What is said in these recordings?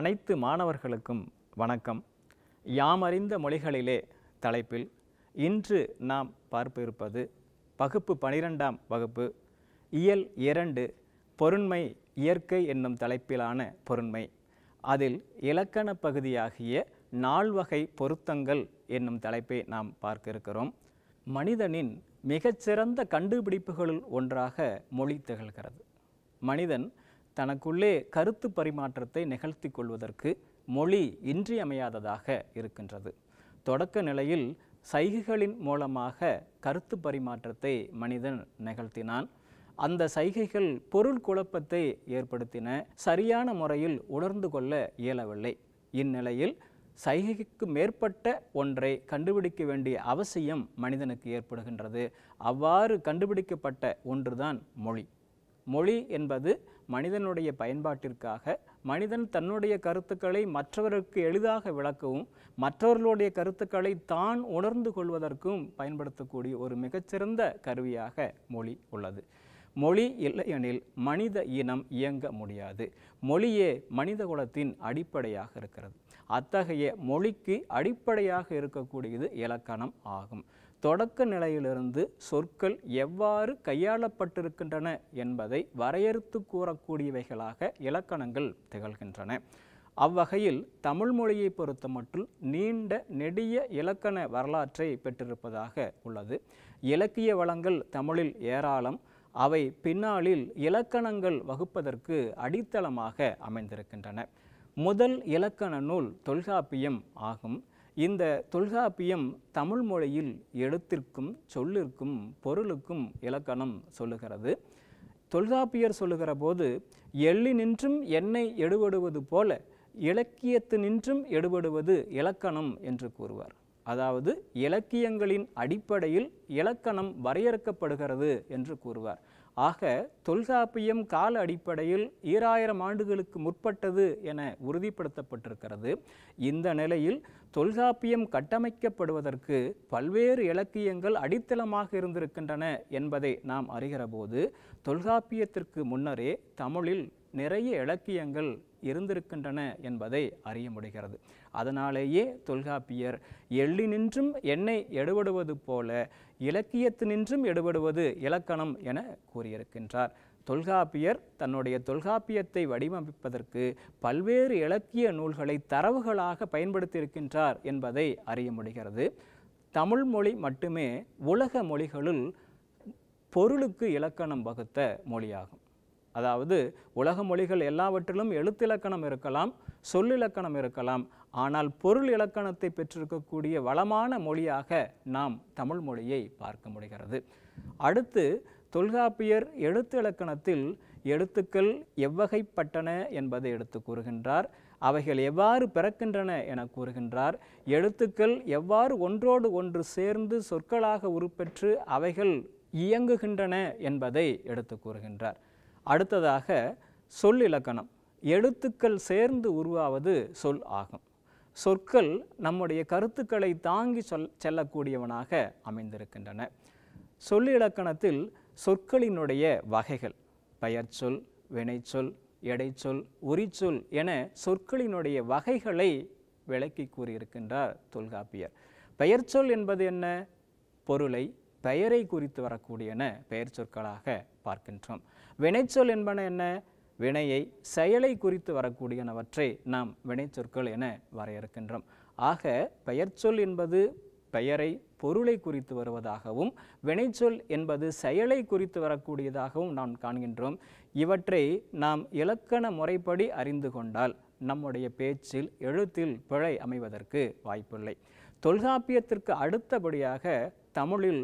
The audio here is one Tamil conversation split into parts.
அனைத்து மாணவர்களுக்கும் வணக்கம் யாம் அறிந்த மொழிகளிலே தலைப்பில் இன்று நாம் பார்ப்பிருப்பது இருப்பது பகுப்பு பனிரெண்டாம் வகுப்பு இயல் இரண்டு பொருண்மை இயற்கை என்னும் தலைப்பிலான பொருண்மை அதில் இலக்கண பகுதியாகிய நால்வகை பொருத்தங்கள் என்னும் தலைப்பை நாம் பார்க்க இருக்கிறோம் மனிதனின் மிகச்சிறந்த கண்டுபிடிப்புகளுள் ஒன்றாக மொழி திகழ்கிறது மனிதன் தனக்குள்ளே கருத்து பரிமாற்றத்தை நிகழ்த்தி கொள்வதற்கு மொழி இன்றியமையாததாக இருக்கின்றது தொடக்க நிலையில் சைகைகளின் மூலமாக கருத்து பரிமாற்றத்தை மனிதன் நிகழ்த்தினான் அந்த சைகைகள் பொருள் குழப்பத்தை ஏற்படுத்தின சரியான முறையில் உணர்ந்து கொள்ள இயலவில்லை இந்நிலையில் சைகைக்கு மேற்பட்ட ஒன்றை கண்டுபிடிக்க வேண்டிய அவசியம் மனிதனுக்கு ஏற்படுகின்றது அவ்வாறு கண்டுபிடிக்கப்பட்ட ஒன்றுதான் மொழி மொழி என்பது மனிதனுடைய பயன்பாட்டிற்காக மனிதன் தன்னுடைய கருத்துக்களை மற்றவருக்கு எளிதாக விளக்கவும் மற்றவர்களுடைய கருத்துக்களை தான் உணர்ந்து கொள்வதற்கும் பயன்படுத்தக்கூடிய ஒரு மிகச்சிறந்த கருவியாக மொழி உள்ளது மொழி இல்லையெனில் மனித இனம் இயங்க முடியாது மொழியே மனித குலத்தின் அடிப்படையாக இருக்கிறது அத்தகைய மொழிக்கு அடிப்படையாக இருக்கக்கூடியது இலக்கணம் ஆகும் தொடக்க நிலையிலிருந்து சொற்கள் எவ்வாறு கையாளப்பட்டிருக்கின்றன என்பதை வரையறுத்து கூறக்கூடியவைகளாக இலக்கணங்கள் திகழ்கின்றன அவ்வகையில் தமிழ் மொழியை மட்டும் நீண்ட நெடிய இலக்கண வரலாற்றை பெற்றிருப்பதாக உள்ளது இலக்கிய வளங்கள் தமிழில் ஏராளம் அவை பின்னாளில் இலக்கணங்கள் வகுப்பதற்கு அடித்தளமாக அமைந்திருக்கின்றன முதல் இலக்கண நூல் தொல்காப்பியம் ஆகும் இந்த தொல்காப்பியம் தமிழ் மொழியில் எழுத்திற்கும் சொல்லிற்கும் பொருளுக்கும் இலக்கணம் சொல்லுகிறது தொல்காப்பியர் சொல்லுகிற போது எள்ளி நின்றும் எண்ணெய் எடுபடுவது போல இலக்கியத்து நின்றும் எடுபடுவது இலக்கணம் என்று கூறுவார் அதாவது இலக்கியங்களின் அடிப்படையில் இலக்கணம் வரையறுக்கப்படுகிறது என்று கூறுவார் ஆக தொல்காப்பியம் கால அடிப்படையில் ஈராயிரம் ஆண்டுகளுக்கு முற்பட்டது என உறுதிப்படுத்தப்பட்டிருக்கிறது இந்த நிலையில் தொல்காப்பியம் கட்டமைக்கப்படுவதற்கு பல்வேறு இலக்கியங்கள் அடித்தளமாக இருந்திருக்கின்றன என்பதை நாம் அறிகிற போது தொல்காப்பியத்திற்கு முன்னரே தமிழில் நிறைய இலக்கியங்கள் இருந்திருக்கின்றன என்பதை அறிய முடிகிறது அதனாலேயே தொல்காப்பியர் எள்ளினின்றும் எண்ணெய் எடுபடுவது போல இலக்கியத்தினின்றும் எடுபடுவது இலக்கணம் என கூறியிருக்கின்றார் தொல்காப்பியர் தன்னுடைய தொல்காப்பியத்தை வடிவமைப்பதற்கு பல்வேறு இலக்கிய நூல்களை தரவுகளாக பயன்படுத்தியிருக்கின்றார் என்பதை அறிய முடிகிறது தமிழ் மொழி மட்டுமே உலக மொழிகளுள் பொருளுக்கு இலக்கணம் வகுத்த மொழியாகும் அதாவது உலக மொழிகள் எல்லாவற்றிலும் எழுத்திலக்கணம் இருக்கலாம் சொல்லிலக்கணம் இருக்கலாம் ஆனால் பொருள் இலக்கணத்தை பெற்றிருக்கக்கூடிய வளமான மொழியாக நாம் தமிழ் மொழியை பார்க்க முடிகிறது அடுத்து தொல்காப்பியர் எழுத்து இலக்கணத்தில் எழுத்துக்கள் எவ்வகைப்பட்டன என்பதை எடுத்து கூறுகின்றார் அவைகள் எவ்வாறு பிறக்கின்றன என கூறுகின்றார் எழுத்துக்கள் எவ்வாறு ஒன்றோடு ஒன்று சேர்ந்து சொற்களாக உருப்பெற்று அவைகள் இயங்குகின்றன என்பதை எடுத்து கூறுகின்றார் அடுத்ததாக சொல் இலக்கணம் எழுத்துக்கள் சேர்ந்து உருவாவது சொல் ஆகும் சொற்கள் நம்முடைய கருத்துக்களை தாங்கி சொல் செல்லக்கூடியவனாக அமைந்திருக்கின்றன சொல் இலக்கணத்தில் சொற்களினுடைய வகைகள் பெயர்ச்சொல் வினைச்சொல் எடைச்சொல் உரிச்சொல் என சொற்களினுடைய வகைகளை விளக்கி கூறியிருக்கின்றார் தொல்காப்பியர் பெயர்ச்சொல் என்பது என்ன பொருளை பெயரை குறித்து வரக்கூடியன பெயர் சொற்களாக பார்க்கின்றோம் வினைச்சொல் என்பன என்ன வினையை செயலை குறித்து வரக்கூடியனவற்றை நாம் வினைச்சொற்கள் என வரையறுக்கின்றோம் ஆக பெயர்ச்சொல் என்பது பெயரை பொருளை குறித்து வருவதாகவும் வினைச்சொல் என்பது செயலை குறித்து வரக்கூடியதாகவும் நாம் காண்கின்றோம் இவற்றை நாம் இலக்கண முறைப்படி அறிந்து கொண்டால் நம்முடைய பேச்சில் எழுத்தில் பிழை அமைவதற்கு வாய்ப்பில்லை தொல்காப்பியத்திற்கு அடுத்தபடியாக தமிழில்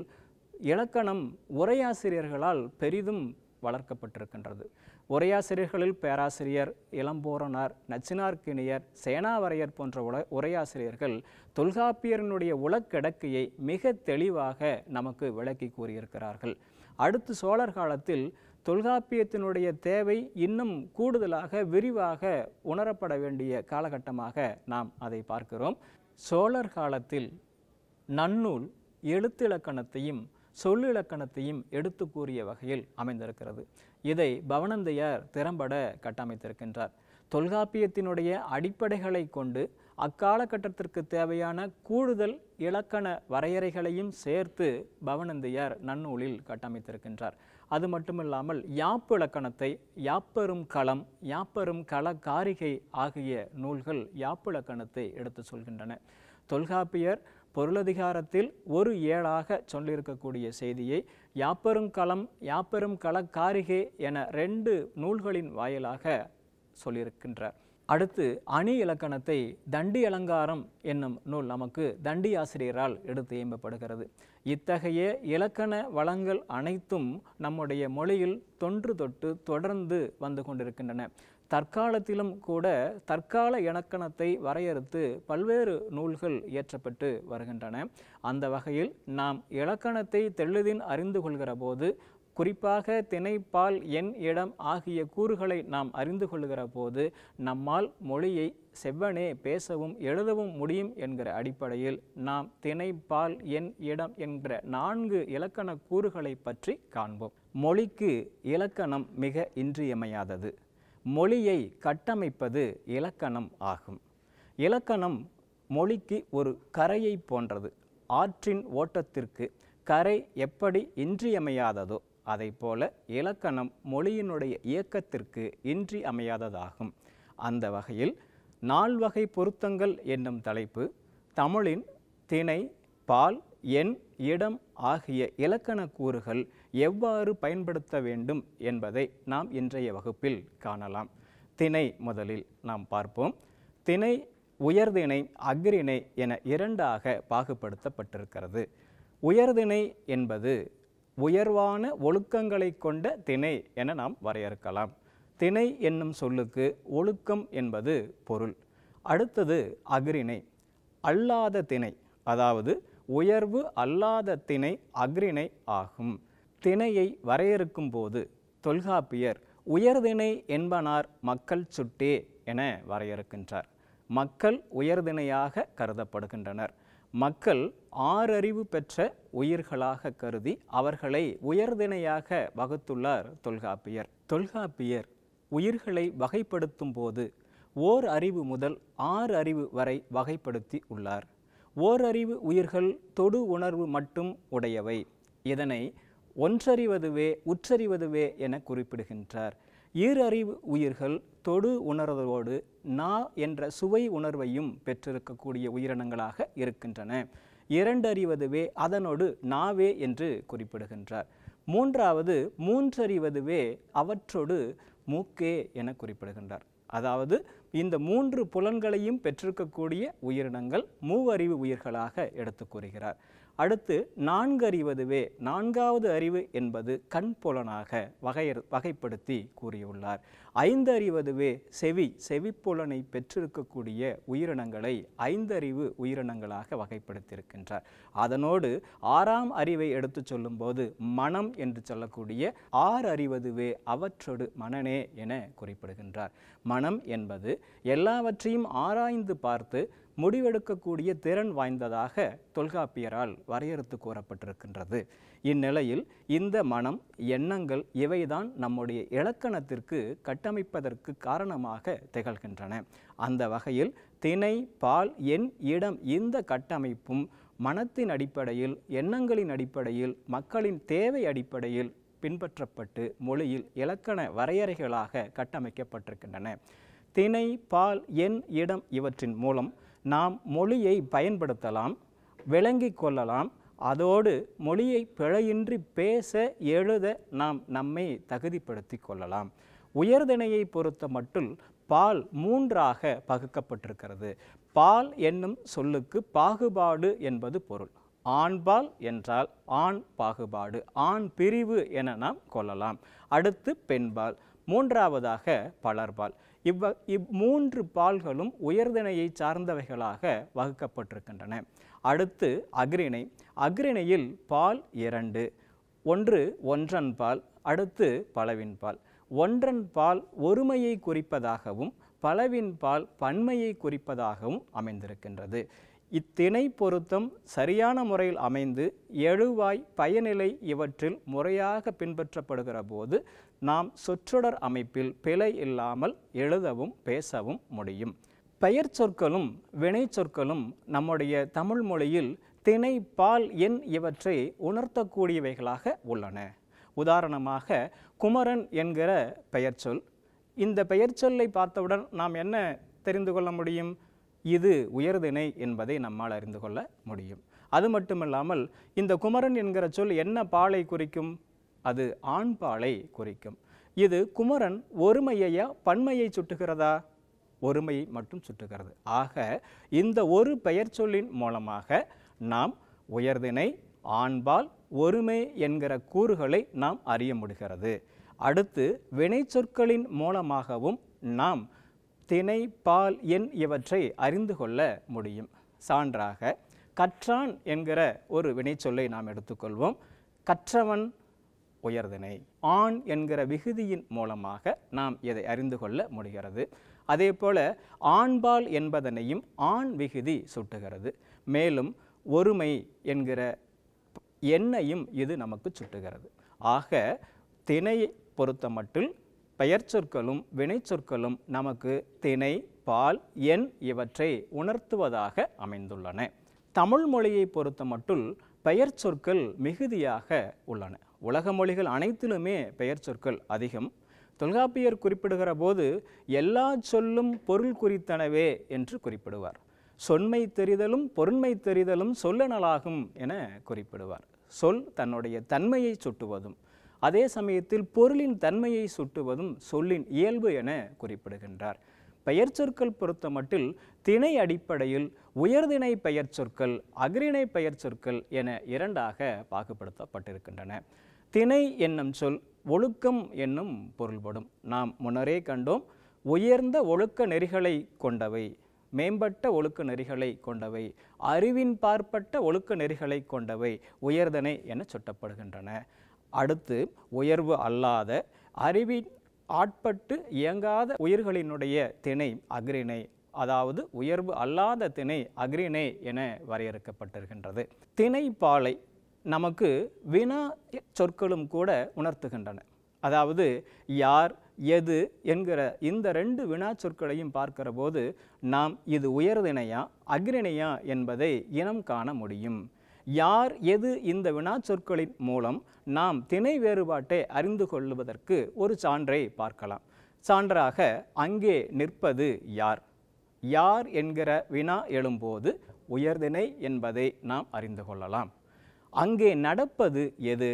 இலக்கணம் உரையாசிரியர்களால் பெரிதும் வளர்க்கப்பட்டிருக்கின்றது உரையாசிரியர்களில் பேராசிரியர் இளம்போரனார் நச்சினார்கிணியர் சேனாவரையர் போன்ற உல உரையாசிரியர்கள் தொல்காப்பியரனுடைய உலக்கடக்கையை மிக தெளிவாக நமக்கு விளக்கி கூறியிருக்கிறார்கள் அடுத்து சோழர் காலத்தில் தொல்காப்பியத்தினுடைய தேவை இன்னும் கூடுதலாக விரிவாக உணரப்பட வேண்டிய காலகட்டமாக நாம் அதை பார்க்கிறோம் சோழர் காலத்தில் நன்னூல் எழுத்திலக்கணத்தையும் சொல்லிலக்கணத்தையும் எடுத்து கூறிய வகையில் அமைந்திருக்கிறது இதை பவனந்தையார் திறம்பட கட்டமைத்திருக்கின்றார் தொல்காப்பியத்தினுடைய அடிப்படைகளை கொண்டு அக்காலகட்டத்திற்கு தேவையான கூடுதல் இலக்கண வரையறைகளையும் சேர்த்து பவனந்தையார் நன்னூலில் கட்டமைத்திருக்கின்றார் அது மட்டுமில்லாமல் யாப்பு இலக்கணத்தை யாப்பெரும் களம் யாப்பெரும் கள காரிகை ஆகிய நூல்கள் யாப்பு இலக்கணத்தை எடுத்து சொல்கின்றன தொல்காப்பியர் பொருளதிகாரத்தில் ஒரு ஏழாக சொல்லியிருக்கக்கூடிய செய்தியை யாப்பெரும் களம் யாப்பெரும் கள காரிகே என ரெண்டு நூல்களின் வாயிலாக சொல்லியிருக்கின்றார் அடுத்து அணி இலக்கணத்தை தண்டி அலங்காரம் என்னும் நூல் நமக்கு தண்டி ஆசிரியரால் எடுத்து ஏம்பப்படுகிறது இத்தகைய இலக்கண வளங்கள் அனைத்தும் நம்முடைய மொழியில் தொன்று தொட்டு தொடர்ந்து வந்து கொண்டிருக்கின்றன தற்காலத்திலும் கூட தற்கால இலக்கணத்தை வரையறுத்து பல்வேறு நூல்கள் இயற்றப்பட்டு வருகின்றன அந்த வகையில் நாம் இலக்கணத்தை தெளிதின் அறிந்து கொள்கிற போது குறிப்பாக திணைப்பால் எண் இடம் ஆகிய கூறுகளை நாம் அறிந்து கொள்கிற போது நம்மால் மொழியை செவ்வனே பேசவும் எழுதவும் முடியும் என்கிற அடிப்படையில் நாம் திணைப்பால் எண் இடம் என்ற நான்கு இலக்கண கூறுகளை பற்றி காண்போம் மொழிக்கு இலக்கணம் மிக இன்றியமையாதது மொழியை கட்டமைப்பது இலக்கணம் ஆகும் இலக்கணம் மொழிக்கு ஒரு கரையை போன்றது ஆற்றின் ஓட்டத்திற்கு கரை எப்படி இன்றியமையாததோ அதை போல இலக்கணம் மொழியினுடைய இயக்கத்திற்கு இன்றி அமையாததாகும் அந்த வகையில் நால்வகை பொருத்தங்கள் என்னும் தலைப்பு தமிழின் திணை பால் எண் இடம் ஆகிய இலக்கண கூறுகள் எவ்வாறு பயன்படுத்த வேண்டும் என்பதை நாம் இன்றைய வகுப்பில் காணலாம் திணை முதலில் நாம் பார்ப்போம் திணை உயர்திணை அக்ரிணை என இரண்டாக பாகுபடுத்தப்பட்டிருக்கிறது உயர்திணை என்பது உயர்வான ஒழுக்கங்களை கொண்ட திணை என நாம் வரையறுக்கலாம் திணை என்னும் சொல்லுக்கு ஒழுக்கம் என்பது பொருள் அடுத்தது அக்ரிணை அல்லாத திணை அதாவது உயர்வு அல்லாத திணை அக்ரிணை ஆகும் திணையை வரையறுக்கும் போது தொல்காப்பியர் உயர்திணை என்பனார் மக்கள் சுட்டே என வரையறுக்கின்றார் மக்கள் உயர்திணையாக கருதப்படுகின்றனர் மக்கள் ஆறறிவு பெற்ற உயிர்களாக கருதி அவர்களை உயர்திணையாக வகுத்துள்ளார் தொல்காப்பியர் தொல்காப்பியர் உயிர்களை வகைப்படுத்தும் போது ஓர் அறிவு முதல் ஆறு அறிவு வரை வகைப்படுத்தி உள்ளார் ஓரறிவு உயிர்கள் தொடு உணர்வு மட்டும் உடையவை இதனை ஒன்றறிவதுவே உற்றறிவதுவே என குறிப்பிடுகின்றார் ஈரறிவு உயிர்கள் தொடு உணர்வதோடு நா என்ற சுவை உணர்வையும் பெற்றிருக்கக்கூடிய உயிரினங்களாக இருக்கின்றன இரண்டறிவதுவே அதனோடு நாவே என்று குறிப்பிடுகின்றார் மூன்றாவது மூன்றறிவதுவே அவற்றோடு மூக்கே என குறிப்பிடுகின்றார் அதாவது இந்த மூன்று புலன்களையும் பெற்றிருக்கக்கூடிய உயிரினங்கள் மூவறிவு உயிர்களாக எடுத்து கூறுகிறார் அடுத்து நான்கு அறிவதுவே நான்காவது அறிவு என்பது கண் புலனாக வகையறு வகைப்படுத்தி கூறியுள்ளார் ஐந்து அறிவதுவே செவி செவிப்புலனை பெற்றிருக்கக்கூடிய உயிரினங்களை ஐந்தறிவு உயிரினங்களாக வகைப்படுத்தியிருக்கின்றார் அதனோடு ஆறாம் அறிவை எடுத்து சொல்லும்போது மனம் என்று சொல்லக்கூடிய ஆறு அறிவதுவே அவற்றொடு மனனே என குறிப்பிடுகின்றார் மனம் என்பது எல்லாவற்றையும் ஆராய்ந்து பார்த்து முடிவெடுக்கக்கூடிய திறன் வாய்ந்ததாக தொல்காப்பியரால் வரையறுத்து கூறப்பட்டிருக்கின்றது இந்நிலையில் இந்த மனம் எண்ணங்கள் இவைதான் நம்முடைய இலக்கணத்திற்கு கட்டமைப்பதற்கு காரணமாக திகழ்கின்றன அந்த வகையில் திணை பால் எண் இடம் இந்த கட்டமைப்பும் மனத்தின் அடிப்படையில் எண்ணங்களின் அடிப்படையில் மக்களின் தேவை அடிப்படையில் பின்பற்றப்பட்டு மொழியில் இலக்கண வரையறைகளாக கட்டமைக்கப்பட்டிருக்கின்றன திணை பால் எண் இடம் இவற்றின் மூலம் நாம் மொழியை பயன்படுத்தலாம் விளங்கி கொள்ளலாம் அதோடு மொழியை பிழையின்றி பேச எழுத நாம் நம்மை தகுதிப்படுத்தி கொள்ளலாம் உயர்திணையை பொறுத்த மட்டும் பால் மூன்றாக பகுக்கப்பட்டிருக்கிறது பால் என்னும் சொல்லுக்கு பாகுபாடு என்பது பொருள் ஆண்பால் என்றால் ஆண் பாகுபாடு ஆண் பிரிவு என நாம் கொள்ளலாம் அடுத்து பெண்பால் மூன்றாவதாக பலர்பால் இவ்வ இம்மூன்று பால்களும் உயர்தனையை சார்ந்தவைகளாக வகுக்கப்பட்டிருக்கின்றன அடுத்து அக்ரிணை அக்ரிணையில் பால் இரண்டு ஒன்று ஒன்றன் பால் அடுத்து பலவின் பால் ஒன்றன் பால் ஒருமையை குறிப்பதாகவும் பலவின் பால் பன்மையை குறிப்பதாகவும் அமைந்திருக்கின்றது இத்திணை பொருத்தம் சரியான முறையில் அமைந்து எழுவாய் பயனிலை இவற்றில் முறையாக பின்பற்றப்படுகிற போது நாம் சொற்றொடர் அமைப்பில் பிழை இல்லாமல் எழுதவும் பேசவும் முடியும் பெயர் சொற்களும் வினை சொற்களும் நம்முடைய தமிழ் மொழியில் திணை பால் எண் இவற்றை உணர்த்தக்கூடியவைகளாக உள்ளன உதாரணமாக குமரன் என்கிற பெயர்ச்சொல் இந்த பெயர்ச்சொல்லை பார்த்தவுடன் நாம் என்ன தெரிந்து கொள்ள முடியும் இது உயர்திணை என்பதை நம்மால் அறிந்து கொள்ள முடியும் அது மட்டுமில்லாமல் இந்த குமரன் என்கிற சொல் என்ன பாலை குறிக்கும் அது ஆண்பாலை குறிக்கும் இது குமரன் ஒருமையையா பன்மையை சுட்டுகிறதா ஒருமையை மட்டும் சுட்டுகிறது ஆக இந்த ஒரு பெயர் சொல்லின் மூலமாக நாம் உயர்தினை ஆண்பால் ஒருமை என்கிற கூறுகளை நாம் அறிய முடிகிறது அடுத்து வினைச்சொற்களின் மூலமாகவும் நாம் தினை பால் எண் இவற்றை அறிந்து கொள்ள முடியும் சான்றாக கற்றான் என்கிற ஒரு வினைச்சொல்லை நாம் எடுத்துக்கொள்வோம் கற்றவன் உயர்தனை ஆண் என்கிற விகுதியின் மூலமாக நாம் இதை அறிந்து கொள்ள முடிகிறது அதே போல ஆண்பால் என்பதனையும் ஆண் விகுதி சுட்டுகிறது மேலும் ஒருமை என்கிற எண்ணையும் இது நமக்கு சுட்டுகிறது ஆக திணை பொறுத்த மட்டில் பெயர்ச்சொற்களும் வினைச்சொற்களும் நமக்கு திணை பால் எண் இவற்றை உணர்த்துவதாக அமைந்துள்ளன தமிழ் மொழியை பொறுத்த பெயர் பெயர்ச்சொற்கள் மிகுதியாக உள்ளன உலக மொழிகள் அனைத்திலுமே பெயர் சொற்கள் அதிகம் தொல்காப்பியர் குறிப்பிடுகிற போது எல்லா சொல்லும் பொருள் குறித்தனவே என்று குறிப்பிடுவார் சொன்மை தெரிதலும் பொருண்மை தெரிதலும் சொல்லனலாகும் என குறிப்பிடுவார் சொல் தன்னுடைய தன்மையை சுட்டுவதும் அதே சமயத்தில் பொருளின் தன்மையை சுட்டுவதும் சொல்லின் இயல்பு என குறிப்பிடுகின்றார் பெயர் சொற்கள் பொறுத்த மட்டில் திணை அடிப்படையில் உயர்திணை பெயர் சொற்கள் அகிரிணை பெயர் சொற்கள் என இரண்டாக பாகுபடுத்தப்பட்டிருக்கின்றன திணை என்னும் சொல் ஒழுக்கம் என்னும் பொருள்படும் நாம் முன்னரே கண்டோம் உயர்ந்த ஒழுக்க நெறிகளை கொண்டவை மேம்பட்ட ஒழுக்க நெறிகளை கொண்டவை அறிவின் பார்ப்பட்ட ஒழுக்க நெறிகளை கொண்டவை உயர்தனை என சுட்டப்படுகின்றன அடுத்து உயர்வு அல்லாத அறிவின் ஆட்பட்டு இயங்காத உயிர்களினுடைய திணை அக்ரிணை அதாவது உயர்வு அல்லாத திணை அக்ரிணை என வரையறுக்கப்பட்டிருக்கின்றது திணைப்பாலை நமக்கு வினா சொற்களும் கூட உணர்த்துகின்றன அதாவது யார் எது என்கிற இந்த ரெண்டு வினா சொற்களையும் பார்க்கிற போது நாம் இது உயர்திணையா அக்ரிணையா என்பதை இனம் காண முடியும் யார் எது இந்த வினா சொற்களின் மூலம் நாம் திணை வேறுபாட்டை அறிந்து கொள்வதற்கு ஒரு சான்றை பார்க்கலாம் சான்றாக அங்கே நிற்பது யார் யார் என்கிற வினா எழும்போது உயர்திணை என்பதை நாம் அறிந்து கொள்ளலாம் அங்கே நடப்பது எது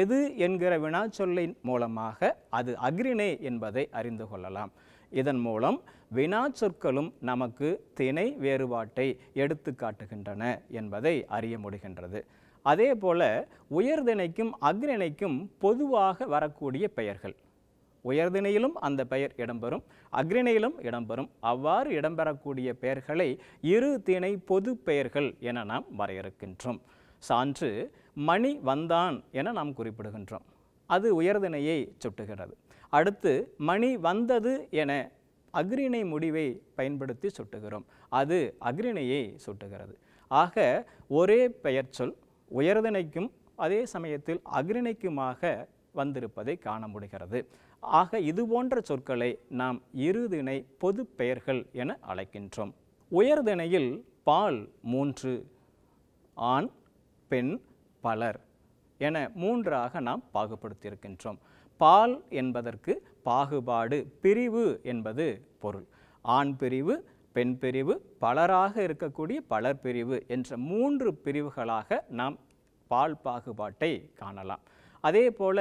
எது என்கிற வினாச்சொல்லின் மூலமாக அது அக்ரிணே என்பதை அறிந்து கொள்ளலாம் இதன் மூலம் வினா சொற்களும் நமக்கு திணை வேறுபாட்டை எடுத்து காட்டுகின்றன என்பதை அறிய முடிகின்றது அதே போல உயர்திணைக்கும் அக்ரிணைக்கும் பொதுவாக வரக்கூடிய பெயர்கள் உயர்திணையிலும் அந்த பெயர் இடம்பெறும் அக்ரிணையிலும் இடம்பெறும் அவ்வாறு இடம்பெறக்கூடிய பெயர்களை இரு திணை பொது பெயர்கள் என நாம் வரையறுக்கின்றோம் சான்று மணி வந்தான் என நாம் குறிப்பிடுகின்றோம் அது உயர்தினையை சுட்டுகிறது அடுத்து மணி வந்தது என அக்ரிணை முடிவை பயன்படுத்தி சுட்டுகிறோம் அது அக்ரிணையை சுட்டுகிறது ஆக ஒரே பெயர்ச்சொல் உயர்தினைக்கும் அதே சமயத்தில் அக்ரிணைக்குமாக வந்திருப்பதை காண முடிகிறது ஆக இது போன்ற சொற்களை நாம் இருதினை பொது பெயர்கள் என அழைக்கின்றோம் உயர்திணையில் பால் மூன்று ஆண் பெண் பலர் என மூன்றாக நாம் பாகுபடுத்தியிருக்கின்றோம் பால் என்பதற்கு பாகுபாடு பிரிவு என்பது பொருள் ஆண் பிரிவு பெண் பிரிவு பலராக இருக்கக்கூடிய பலர் பிரிவு என்ற மூன்று பிரிவுகளாக நாம் பால் பாகுபாட்டை காணலாம் அதே போல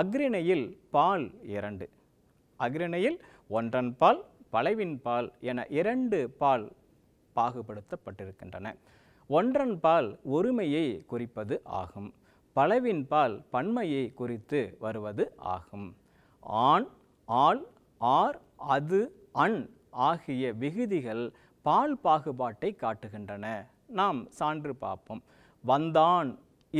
அக்ரிணையில் பால் இரண்டு அக்ரிணையில் ஒன்றன் பால் பலவின் பால் என இரண்டு பால் பாகுபடுத்தப்பட்டிருக்கின்றன ஒன்றன் பால் ஒருமையை குறிப்பது ஆகும் பலவின் பால் பன்மையை குறித்து வருவது ஆகும் ஆண் ஆள் ஆர் அது அன் ஆகிய விகுதிகள் பால் பாகுபாட்டை காட்டுகின்றன நாம் சான்று பார்ப்போம் வந்தான்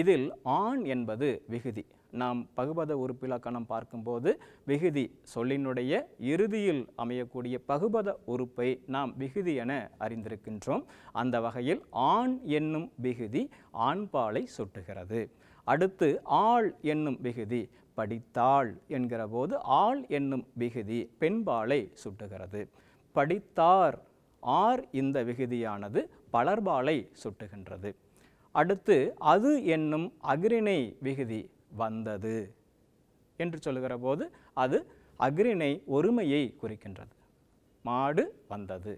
இதில் ஆண் என்பது விகுதி நாம் பகுபத உறுப்பிலக்கணம் பார்க்கும்போது விகுதி சொல்லினுடைய இறுதியில் அமையக்கூடிய பகுபத உறுப்பை நாம் விகுதி என அறிந்திருக்கின்றோம் அந்த வகையில் ஆண் என்னும் விகுதி ஆண்பாலை சுட்டுகிறது அடுத்து ஆள் என்னும் விகுதி படித்தாள் என்கிற போது ஆள் என்னும் விகுதி பெண்பாலை சுட்டுகிறது படித்தார் ஆர் இந்த விகுதியானது பலர்பாலை சுட்டுகின்றது அடுத்து அது என்னும் அகிரிணை விகுதி வந்தது என்று சொல்லுகிற போது அது அக்ரிணை ஒருமையை குறிக்கின்றது மாடு வந்தது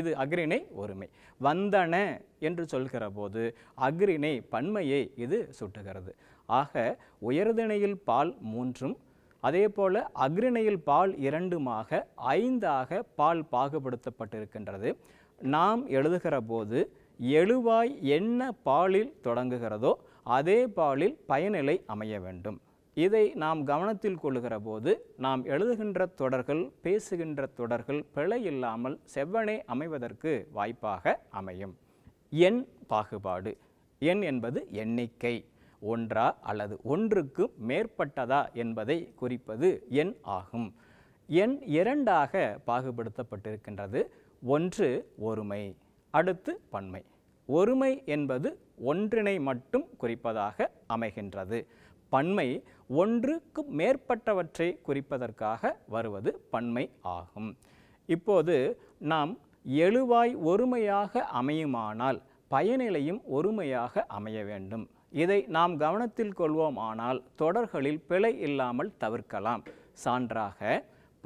இது அக்ரிணை ஒருமை வந்தன என்று சொல்கிற போது அக்ரிணை பன்மையை இது சுட்டுகிறது ஆக உயர்திணையில் பால் மூன்றும் அதே போல் அக்ரிணையில் பால் இரண்டுமாக ஐந்தாக பால் பாகுபடுத்தப்பட்டிருக்கின்றது நாம் எழுதுகிற போது எழுவாய் என்ன பாலில் தொடங்குகிறதோ அதே பாலில் பயனிலை அமைய வேண்டும் இதை நாம் கவனத்தில் கொள்ளுகிற போது நாம் எழுதுகின்ற தொடர்கள் பேசுகின்ற தொடர்கள் பிழை இல்லாமல் செவ்வனே அமைவதற்கு வாய்ப்பாக அமையும் எண் பாகுபாடு எண் என்பது எண்ணிக்கை ஒன்றா அல்லது ஒன்றுக்கு மேற்பட்டதா என்பதை குறிப்பது எண் ஆகும் எண் இரண்டாக பாகுபடுத்தப்பட்டிருக்கின்றது ஒன்று ஒருமை அடுத்து பன்மை ஒருமை என்பது ஒன்றினை மட்டும் குறிப்பதாக அமைகின்றது பன்மை ஒன்றுக்கு மேற்பட்டவற்றை குறிப்பதற்காக வருவது பன்மை ஆகும் இப்போது நாம் எழுவாய் ஒருமையாக அமையுமானால் பயனிலையும் ஒருமையாக அமைய வேண்டும் இதை நாம் கவனத்தில் கொள்வோமானால் தொடர்களில் பிழை இல்லாமல் தவிர்க்கலாம் சான்றாக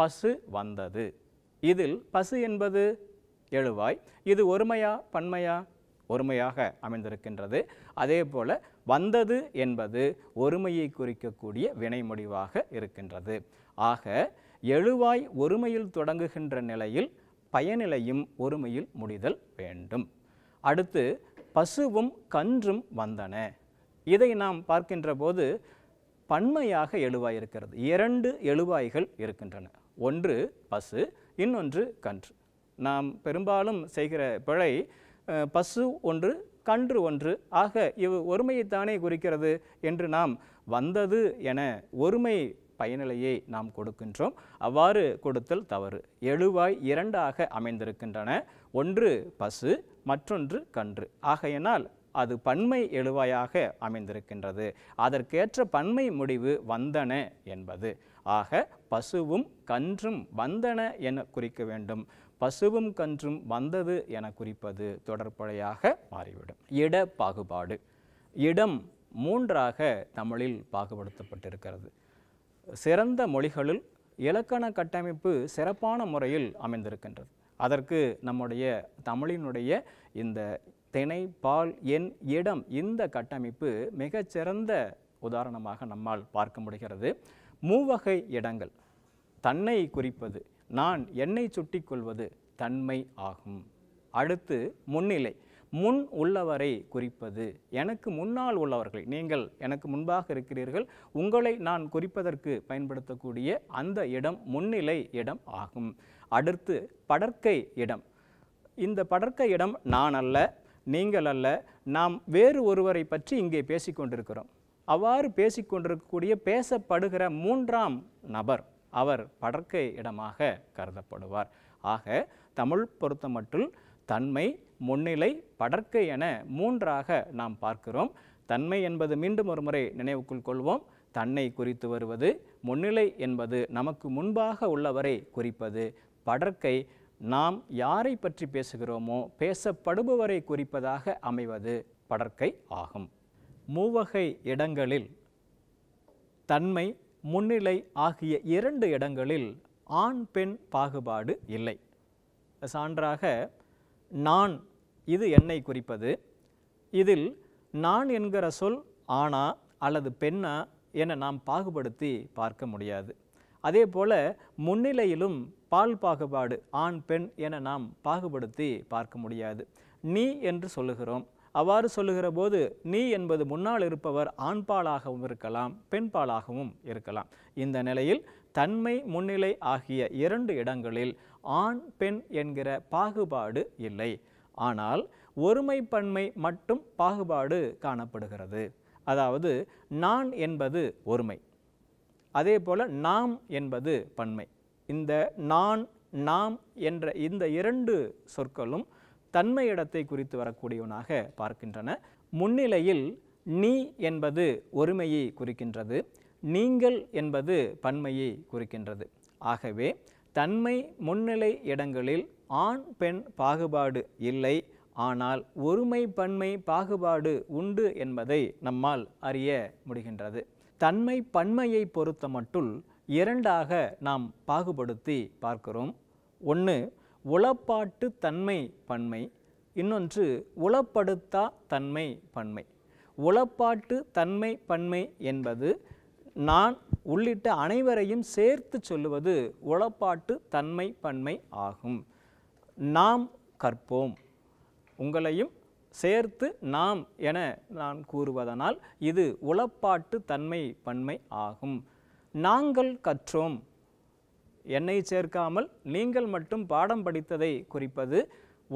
பசு வந்தது இதில் பசு என்பது எழுவாய் இது ஒருமையா பண்மையா ஒருமையாக அமைந்திருக்கின்றது அதே போல் வந்தது என்பது ஒருமையை குறிக்கக்கூடிய வினை முடிவாக இருக்கின்றது ஆக எழுவாய் ஒருமையில் தொடங்குகின்ற நிலையில் பயனிலையும் ஒருமையில் முடிதல் வேண்டும் அடுத்து பசுவும் கன்றும் வந்தன இதை நாம் பார்க்கின்ற போது பன்மையாக எழுவாய் இருக்கிறது இரண்டு எழுவாய்கள் இருக்கின்றன ஒன்று பசு இன்னொன்று கன்று நாம் பெரும்பாலும் செய்கிற பிழை பசு ஒன்று கன்று ஒன்று ஆக இவ் ஒருமையைத்தானே குறிக்கிறது என்று நாம் வந்தது என ஒருமை பயனிலையை நாம் கொடுக்கின்றோம் அவ்வாறு கொடுத்தல் தவறு எழுவாய் இரண்டாக அமைந்திருக்கின்றன ஒன்று பசு மற்றொன்று கன்று ஆகையினால் அது பன்மை எழுவாயாக அமைந்திருக்கின்றது அதற்கேற்ற பன்மை முடிவு வந்தன என்பது ஆக பசுவும் கன்றும் வந்தன என குறிக்க வேண்டும் பசுவும் கன்றும் வந்தது என குறிப்பது தொடர்புடையாக மாறிவிடும் இட பாகுபாடு இடம் மூன்றாக தமிழில் பாகுபடுத்தப்பட்டிருக்கிறது சிறந்த மொழிகளில் இலக்கண கட்டமைப்பு சிறப்பான முறையில் அமைந்திருக்கின்றது அதற்கு நம்முடைய தமிழினுடைய இந்த திணை பால் என் இடம் இந்த கட்டமைப்பு மிகச்சிறந்த உதாரணமாக நம்மால் பார்க்க முடிகிறது மூவகை இடங்கள் தன்னை குறிப்பது நான் என்னை சுட்டி கொள்வது தன்மை ஆகும் அடுத்து முன்னிலை முன் உள்ளவரை குறிப்பது எனக்கு முன்னால் உள்ளவர்கள் நீங்கள் எனக்கு முன்பாக இருக்கிறீர்கள் உங்களை நான் குறிப்பதற்கு பயன்படுத்தக்கூடிய அந்த இடம் முன்னிலை இடம் ஆகும் அடுத்து படற்கை இடம் இந்த படற்கை இடம் நான் அல்ல நீங்கள் அல்ல நாம் வேறு ஒருவரை பற்றி இங்கே பேசிக்கொண்டிருக்கிறோம் அவ்வாறு பேசிக்கொண்டிருக்கக்கூடிய பேசப்படுகிற மூன்றாம் நபர் அவர் படற்கை இடமாக கருதப்படுவார் ஆக தமிழ் பொருத்தமட்டில் தன்மை முன்னிலை படற்கை என மூன்றாக நாம் பார்க்கிறோம் தன்மை என்பது மீண்டும் ஒரு முறை நினைவுக்குள் கொள்வோம் தன்னை குறித்து வருவது முன்னிலை என்பது நமக்கு முன்பாக உள்ளவரை குறிப்பது படற்கை நாம் யாரை பற்றி பேசுகிறோமோ பேசப்படுபவரை குறிப்பதாக அமைவது படற்கை ஆகும் மூவகை இடங்களில் தன்மை முன்னிலை ஆகிய இரண்டு இடங்களில் ஆண் பெண் பாகுபாடு இல்லை சான்றாக நான் இது என்னை குறிப்பது இதில் நான் என்கிற சொல் ஆணா அல்லது பெண்ணா என நாம் பாகுபடுத்தி பார்க்க முடியாது அதே போல முன்னிலையிலும் பால் பாகுபாடு ஆண் பெண் என நாம் பாகுபடுத்தி பார்க்க முடியாது நீ என்று சொல்லுகிறோம் அவ்வாறு சொல்லுகிற போது நீ என்பது முன்னால் இருப்பவர் ஆண்பாலாகவும் இருக்கலாம் பெண்பாலாகவும் இருக்கலாம் இந்த நிலையில் தன்மை முன்னிலை ஆகிய இரண்டு இடங்களில் ஆண் பெண் என்கிற பாகுபாடு இல்லை ஆனால் ஒருமை பன்மை மட்டும் பாகுபாடு காணப்படுகிறது அதாவது நான் என்பது ஒருமை அதே போல் நாம் என்பது பன்மை இந்த நான் நாம் என்ற இந்த இரண்டு சொற்களும் தன்மையிடத்தை குறித்து வரக்கூடியவனாக பார்க்கின்றன முன்னிலையில் நீ என்பது ஒருமையை குறிக்கின்றது நீங்கள் என்பது பன்மையை குறிக்கின்றது ஆகவே தன்மை முன்னிலை இடங்களில் ஆண் பெண் பாகுபாடு இல்லை ஆனால் ஒருமை பன்மை பாகுபாடு உண்டு என்பதை நம்மால் அறிய முடிகின்றது தன்மை பன்மையை பொறுத்த இரண்டாக நாம் பாகுபடுத்தி பார்க்கிறோம் ஒன்று உளப்பாட்டு தன்மை பன்மை இன்னொன்று உளப்படுத்தா தன்மை பன்மை உளப்பாட்டு தன்மை பன்மை என்பது நான் உள்ளிட்ட அனைவரையும் சேர்த்து சொல்லுவது உளப்பாட்டு தன்மை பன்மை ஆகும் நாம் கற்போம் உங்களையும் சேர்த்து நாம் என நான் கூறுவதனால் இது உளப்பாட்டு தன்மை பன்மை ஆகும் நாங்கள் கற்றோம் என்னை சேர்க்காமல் நீங்கள் மட்டும் பாடம் படித்ததை குறிப்பது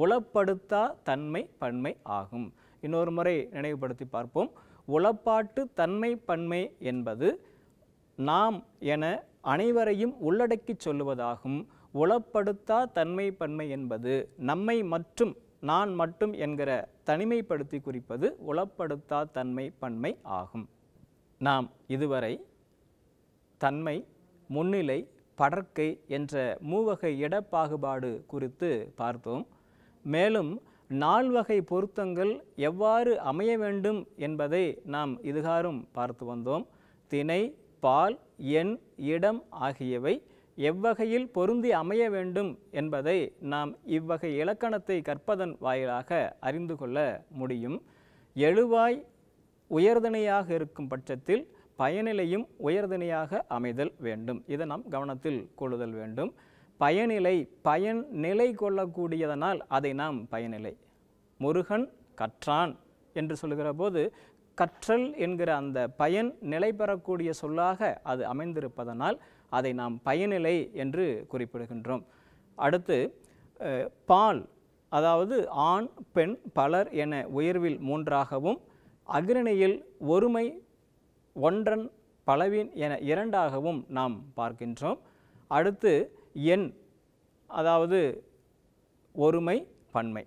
உளப்படுத்தா தன்மை பன்மை ஆகும் இன்னொரு முறை நினைவுபடுத்தி பார்ப்போம் உளப்பாட்டு தன்மை பன்மை என்பது நாம் என அனைவரையும் உள்ளடக்கி சொல்லுவதாகும் உளப்படுத்தா தன்மை பன்மை என்பது நம்மை மற்றும் நான் மட்டும் என்கிற தனிமைப்படுத்தி குறிப்பது உளப்படுத்தா தன்மை பன்மை ஆகும் நாம் இதுவரை தன்மை முன்னிலை படற்கை என்ற மூவகை இடப்பாகுபாடு குறித்து பார்த்தோம் மேலும் நால்வகை பொருத்தங்கள் எவ்வாறு அமைய வேண்டும் என்பதை நாம் இதுகாரும் பார்த்து வந்தோம் திணை பால் எண் இடம் ஆகியவை எவ்வகையில் பொருந்தி அமைய வேண்டும் என்பதை நாம் இவ்வகை இலக்கணத்தை கற்பதன் வாயிலாக அறிந்து கொள்ள முடியும் எழுவாய் உயர்தனையாக இருக்கும் பட்சத்தில் பயனிலையும் உயர்தனியாக அமைதல் வேண்டும் இதை நாம் கவனத்தில் கொள்ளுதல் வேண்டும் பயனிலை பயன் நிலை கொள்ளக்கூடியதனால் அதை நாம் பயனிலை முருகன் கற்றான் என்று சொல்கிற போது கற்றல் என்கிற அந்த பயன் நிலை பெறக்கூடிய சொல்லாக அது அமைந்திருப்பதனால் அதை நாம் பயனிலை என்று குறிப்பிடுகின்றோம் அடுத்து பால் அதாவது ஆண் பெண் பலர் என உயர்வில் மூன்றாகவும் அகிரணியில் ஒருமை ஒன்றன் பலவீன் என இரண்டாகவும் நாம் பார்க்கின்றோம் அடுத்து எண் அதாவது ஒருமை பன்மை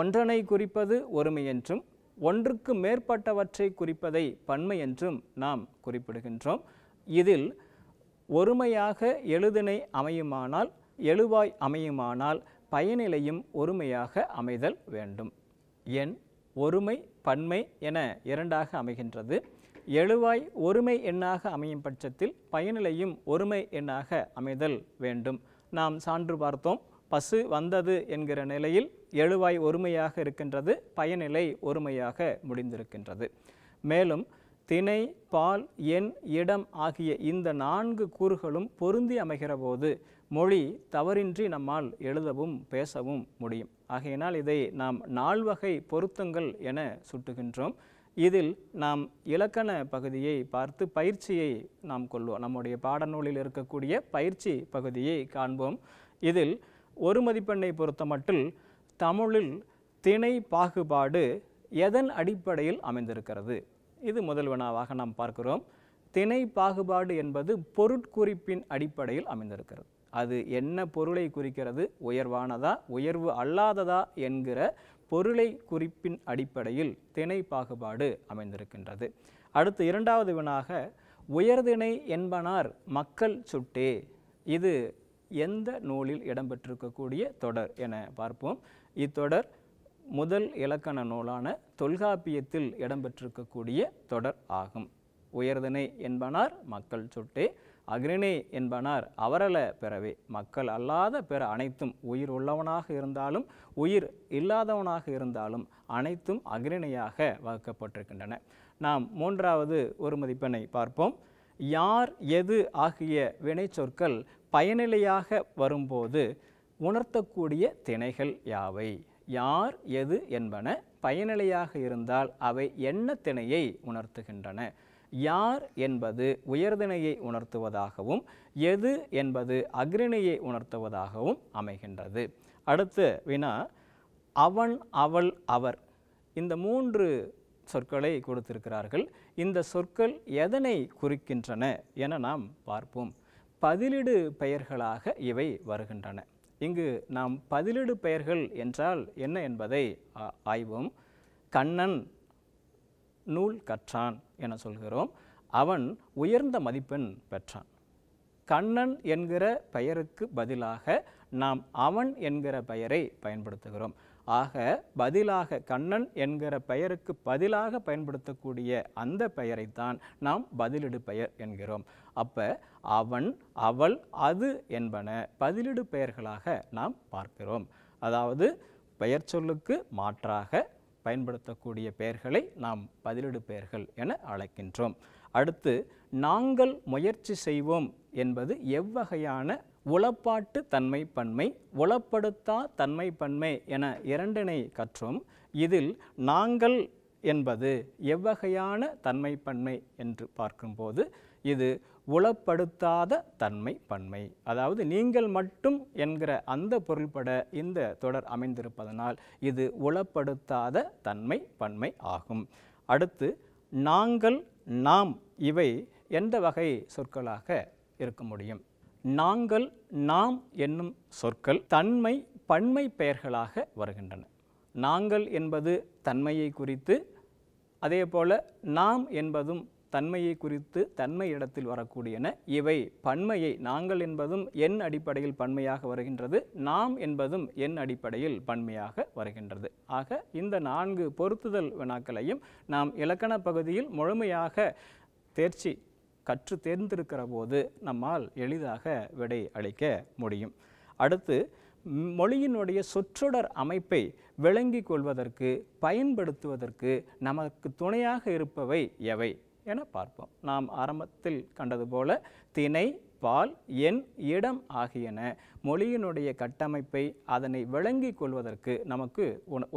ஒன்றனை குறிப்பது ஒருமை என்றும் ஒன்றுக்கு மேற்பட்டவற்றை குறிப்பதை பன்மை என்றும் நாம் குறிப்பிடுகின்றோம் இதில் ஒருமையாக எழுதினை அமையுமானால் எழுவாய் அமையுமானால் பயனிலையும் ஒருமையாக அமைதல் வேண்டும் எண் ஒருமை பன்மை என இரண்டாக அமைகின்றது எழுவாய் ஒருமை எண்ணாக அமையும் பட்சத்தில் பயனிலையும் ஒருமை எண்ணாக அமைதல் வேண்டும் நாம் சான்று பார்த்தோம் பசு வந்தது என்கிற நிலையில் எழுவாய் ஒருமையாக இருக்கின்றது பயனிலை ஒருமையாக முடிந்திருக்கின்றது மேலும் திணை பால் எண் இடம் ஆகிய இந்த நான்கு கூறுகளும் பொருந்தி அமைகிற போது மொழி தவறின்றி நம்மால் எழுதவும் பேசவும் முடியும் ஆகையினால் இதை நாம் நால்வகை பொருத்தங்கள் என சுட்டுகின்றோம் இதில் நாம் இலக்கண பகுதியை பார்த்து பயிற்சியை நாம் கொள்வோம் நம்முடைய பாடநூலில் இருக்கக்கூடிய பயிற்சி பகுதியை காண்போம் இதில் ஒரு மதிப்பெண்ணை பொறுத்தமட்டில் தமிழில் திணை பாகுபாடு எதன் அடிப்படையில் அமைந்திருக்கிறது இது முதல்வனாவாக நாம் பார்க்கிறோம் திணை பாகுபாடு என்பது பொருட்குறிப்பின் அடிப்படையில் அமைந்திருக்கிறது அது என்ன பொருளை குறிக்கிறது உயர்வானதா உயர்வு அல்லாததா என்கிற பொருளை குறிப்பின் அடிப்படையில் திணை பாகுபாடு அமைந்திருக்கின்றது அடுத்து இரண்டாவது வினாக உயர்திணை என்பனார் மக்கள் சுட்டே இது எந்த நூலில் இடம்பெற்றிருக்கக்கூடிய தொடர் என பார்ப்போம் இத்தொடர் முதல் இலக்கண நூலான தொல்காப்பியத்தில் இடம்பெற்றிருக்கக்கூடிய தொடர் ஆகும் உயர்திணை என்பனார் மக்கள் சுட்டே அக்ரிணே என்பனார் அவரல பெறவே மக்கள் அல்லாத பிற அனைத்தும் உயிர் உள்ளவனாக இருந்தாலும் உயிர் இல்லாதவனாக இருந்தாலும் அனைத்தும் அக்ரிணையாக வகுக்கப்பட்டிருக்கின்றன நாம் மூன்றாவது ஒரு மதிப்பெண்ணை பார்ப்போம் யார் எது ஆகிய வினைச்சொற்கள் பயனிலையாக வரும்போது உணர்த்தக்கூடிய திணைகள் யாவை யார் எது என்பன பயனிலையாக இருந்தால் அவை என்ன திணையை உணர்த்துகின்றன யார் என்பது உயர்தினையை உணர்த்துவதாகவும் எது என்பது அக்ரிணையை உணர்த்துவதாகவும் அமைகின்றது அடுத்து வினா அவன் அவள் அவர் இந்த மூன்று சொற்களை கொடுத்திருக்கிறார்கள் இந்த சொற்கள் எதனை குறிக்கின்றன என நாம் பார்ப்போம் பதிலிடு பெயர்களாக இவை வருகின்றன இங்கு நாம் பதிலிடு பெயர்கள் என்றால் என்ன என்பதை ஆய்வோம் கண்ணன் நூல் கற்றான் என சொல்கிறோம் அவன் உயர்ந்த மதிப்பெண் பெற்றான் கண்ணன் என்கிற பெயருக்கு பதிலாக நாம் அவன் என்கிற பெயரை பயன்படுத்துகிறோம் ஆக பதிலாக கண்ணன் என்கிற பெயருக்கு பதிலாக பயன்படுத்தக்கூடிய அந்த பெயரைத்தான் நாம் பதிலிடு பெயர் என்கிறோம் அப்போ அவன் அவள் அது என்பன பதிலிடு பெயர்களாக நாம் பார்க்கிறோம் அதாவது பெயர் சொல்லுக்கு மாற்றாக பயன்படுத்தக்கூடிய பெயர்களை நாம் பதிலடு பெயர்கள் என அழைக்கின்றோம் அடுத்து நாங்கள் முயற்சி செய்வோம் என்பது எவ்வகையான உளப்பாட்டு தன்மை பன்மை உளப்படுத்தா தன்மை பன்மை என இரண்டினை கற்றும் இதில் நாங்கள் என்பது எவ்வகையான தன்மை பன்மை என்று பார்க்கும்போது இது உளப்படுத்தாத தன்மை பன்மை அதாவது நீங்கள் மட்டும் என்கிற அந்த பொருள்பட இந்த தொடர் அமைந்திருப்பதனால் இது உளப்படுத்தாத தன்மை பன்மை ஆகும் அடுத்து நாங்கள் நாம் இவை எந்த வகை சொற்களாக இருக்க முடியும் நாங்கள் நாம் என்னும் சொற்கள் தன்மை பன்மை பெயர்களாக வருகின்றன நாங்கள் என்பது தன்மையை குறித்து அதே போல நாம் என்பதும் தன்மையை குறித்து தன்மை இடத்தில் வரக்கூடியன இவை பன்மையை நாங்கள் என்பதும் என் அடிப்படையில் பன்மையாக வருகின்றது நாம் என்பதும் என் அடிப்படையில் பன்மையாக வருகின்றது ஆக இந்த நான்கு பொருத்துதல் வினாக்களையும் நாம் இலக்கண பகுதியில் முழுமையாக தேர்ச்சி கற்று தேர்ந்திருக்கிற போது நம்மால் எளிதாக விடை அளிக்க முடியும் அடுத்து மொழியினுடைய சொற்றொடர் அமைப்பை விளங்கி கொள்வதற்கு பயன்படுத்துவதற்கு நமக்கு துணையாக இருப்பவை எவை என பார்ப்போம் நாம் ஆரம்பத்தில் கண்டது போல திணை பால் எண் இடம் ஆகியன மொழியினுடைய கட்டமைப்பை அதனை விளங்கி கொள்வதற்கு நமக்கு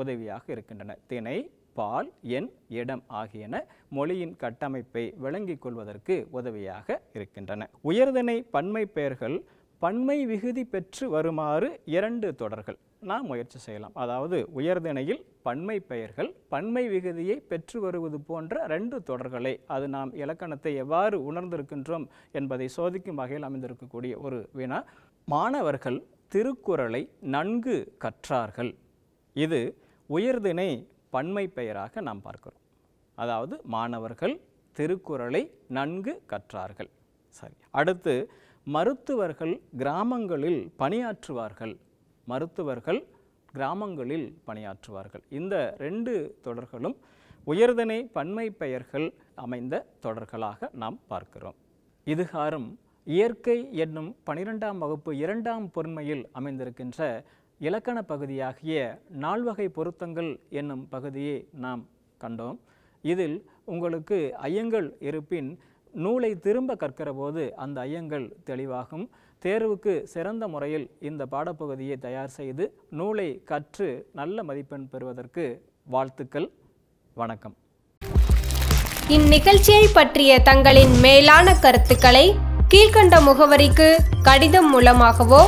உதவியாக இருக்கின்றன திணை பால் எண் இடம் ஆகியன மொழியின் கட்டமைப்பை விளங்கிக் கொள்வதற்கு உதவியாக இருக்கின்றன உயர்தனை பன்மை பெயர்கள் பன்மை விகுதி பெற்று வருமாறு இரண்டு தொடர்கள் நாம் முயற்சி செய்யலாம் அதாவது உயர்திணையில் பன்மை பெயர்கள் பன்மை விகுதியை பெற்று வருவது போன்ற ரெண்டு தொடர்களை அது நாம் இலக்கணத்தை எவ்வாறு உணர்ந்திருக்கின்றோம் என்பதை சோதிக்கும் வகையில் அமைந்திருக்கக்கூடிய ஒரு வினா மாணவர்கள் திருக்குறளை நன்கு கற்றார்கள் இது உயர்திணை பன்மை பெயராக நாம் பார்க்கிறோம் அதாவது மாணவர்கள் திருக்குறளை நன்கு கற்றார்கள் சரி அடுத்து மருத்துவர்கள் கிராமங்களில் பணியாற்றுவார்கள் மருத்துவர்கள் கிராமங்களில் பணியாற்றுவார்கள் இந்த ரெண்டு தொடர்களும் உயர்தனை பன்மை பெயர்கள் அமைந்த தொடர்களாக நாம் பார்க்கிறோம் இதுகாரும் இயற்கை என்னும் பனிரெண்டாம் வகுப்பு இரண்டாம் பொன்மையில் அமைந்திருக்கின்ற இலக்கண பகுதியாகிய நால்வகை பொருத்தங்கள் என்னும் பகுதியை நாம் கண்டோம் இதில் உங்களுக்கு ஐயங்கள் இருப்பின் நூலை திரும்ப கற்கிற போது அந்த ஐயங்கள் தெளிவாகும் தேர்வுக்கு சிறந்த முறையில் இந்த பாடப்பகுதியை தயார் செய்து நூலை கற்று நல்ல மதிப்பெண் பெறுவதற்கு வாழ்த்துக்கள் வணக்கம் இந்நிகழ்ச்சியை பற்றிய தங்களின் மேலான கருத்துக்களை கீழ்கண்ட முகவரிக்கு கடிதம் மூலமாகவோ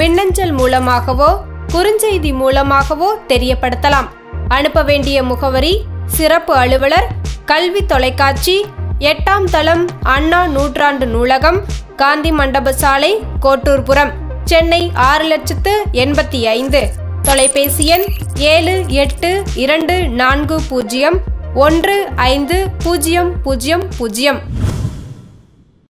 மின்னஞ்சல் மூலமாகவோ குறுஞ்செய்தி மூலமாகவோ தெரியப்படுத்தலாம் அனுப்ப வேண்டிய முகவரி சிறப்பு அலுவலர் கல்வி தொலைக்காட்சி எட்டாம் தளம் அண்ணா நூற்றாண்டு நூலகம் காந்தி மண்டப சாலை கோட்டூர்புரம் சென்னை ஆறு லட்சத்து எண்பத்தி ஐந்து தொலைபேசி எண் ஏழு எட்டு இரண்டு நான்கு பூஜ்ஜியம் ஒன்று ஐந்து பூஜ்ஜியம் பூஜ்ஜியம் பூஜ்ஜியம்